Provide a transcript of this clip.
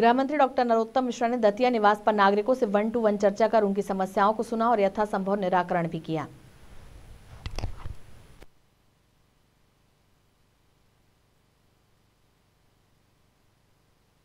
गृह मंत्री डॉक्टर नरोत्तम मिश्रा ने दतिया निवास पर नागरिकों से वन टू वन चर्चा कर उनकी समस्याओं को सुना और यथासंभव निराकरण भी किया